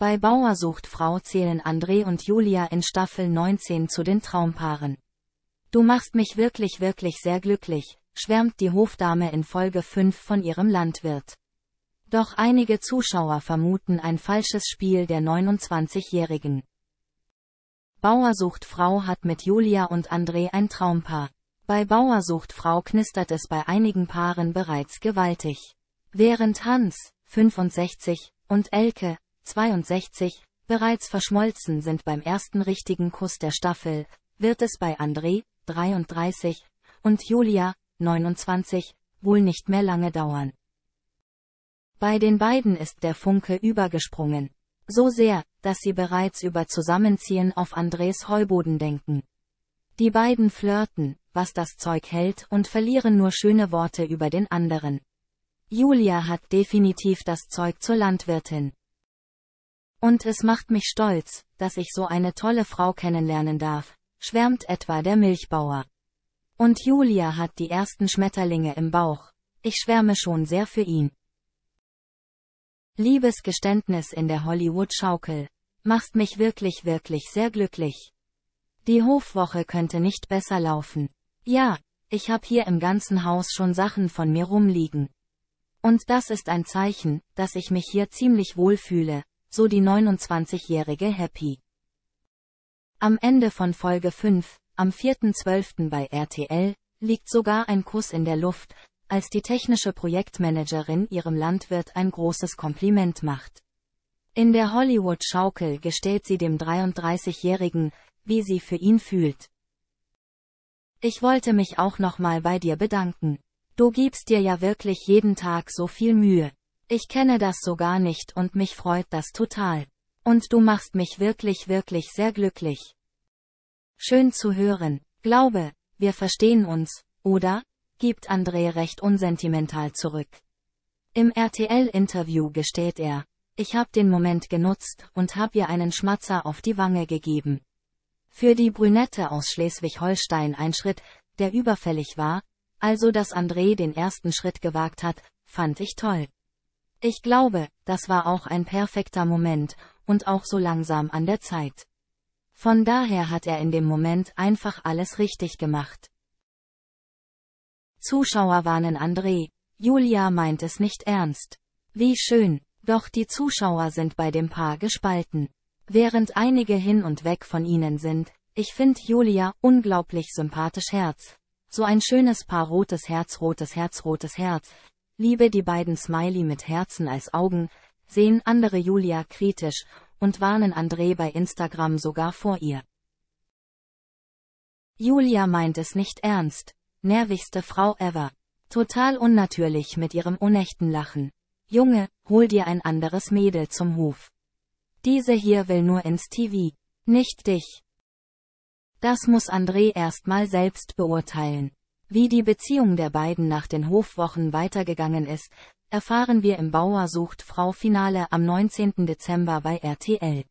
Bei Bauer sucht Frau zählen André und Julia in Staffel 19 zu den Traumpaaren. Du machst mich wirklich wirklich sehr glücklich, schwärmt die Hofdame in Folge 5 von ihrem Landwirt. Doch einige Zuschauer vermuten ein falsches Spiel der 29-Jährigen. Bauer sucht Frau hat mit Julia und André ein Traumpaar. Bei Bauer sucht Frau knistert es bei einigen Paaren bereits gewaltig. Während Hans, 65, und Elke, 62, bereits verschmolzen sind beim ersten richtigen Kuss der Staffel, wird es bei André, 33, und Julia, 29, wohl nicht mehr lange dauern. Bei den beiden ist der Funke übergesprungen. So sehr, dass sie bereits über Zusammenziehen auf Andres Heuboden denken. Die beiden flirten, was das Zeug hält und verlieren nur schöne Worte über den anderen. Julia hat definitiv das Zeug zur Landwirtin. Und es macht mich stolz, dass ich so eine tolle Frau kennenlernen darf, schwärmt etwa der Milchbauer. Und Julia hat die ersten Schmetterlinge im Bauch. Ich schwärme schon sehr für ihn. Liebes Geständnis in der Hollywood-Schaukel. Machst mich wirklich, wirklich sehr glücklich. Die Hofwoche könnte nicht besser laufen. Ja, ich hab hier im ganzen Haus schon Sachen von mir rumliegen. Und das ist ein Zeichen, dass ich mich hier ziemlich wohl fühle, so die 29-jährige Happy. Am Ende von Folge 5, am 4.12. bei RTL, liegt sogar ein Kuss in der Luft, als die technische Projektmanagerin ihrem Landwirt ein großes Kompliment macht. In der Hollywood-Schaukel gestellt sie dem 33-Jährigen, wie sie für ihn fühlt. Ich wollte mich auch nochmal bei dir bedanken. Du gibst dir ja wirklich jeden Tag so viel Mühe. Ich kenne das so gar nicht und mich freut das total. Und du machst mich wirklich, wirklich sehr glücklich. Schön zu hören. Glaube, wir verstehen uns, oder? gibt André recht unsentimental zurück. Im RTL-Interview gesteht er, ich hab den Moment genutzt und hab ihr einen Schmatzer auf die Wange gegeben. Für die Brünette aus Schleswig-Holstein ein Schritt, der überfällig war, also dass André den ersten Schritt gewagt hat, fand ich toll. Ich glaube, das war auch ein perfekter Moment, und auch so langsam an der Zeit. Von daher hat er in dem Moment einfach alles richtig gemacht. Zuschauer warnen André, Julia meint es nicht ernst. Wie schön, doch die Zuschauer sind bei dem Paar gespalten. Während einige hin und weg von ihnen sind, ich finde Julia unglaublich sympathisch Herz. So ein schönes Paar rotes Herz, rotes Herz, rotes Herz, Liebe die beiden Smiley mit Herzen als Augen, sehen andere Julia kritisch und warnen André bei Instagram sogar vor ihr. Julia meint es nicht ernst. Nervigste Frau ever. Total unnatürlich mit ihrem unechten Lachen. Junge, hol dir ein anderes Mädel zum Hof. Diese hier will nur ins TV. Nicht dich. Das muss André erstmal selbst beurteilen. Wie die Beziehung der beiden nach den Hofwochen weitergegangen ist, erfahren wir im Bauer sucht Frau Finale am 19. Dezember bei RTL.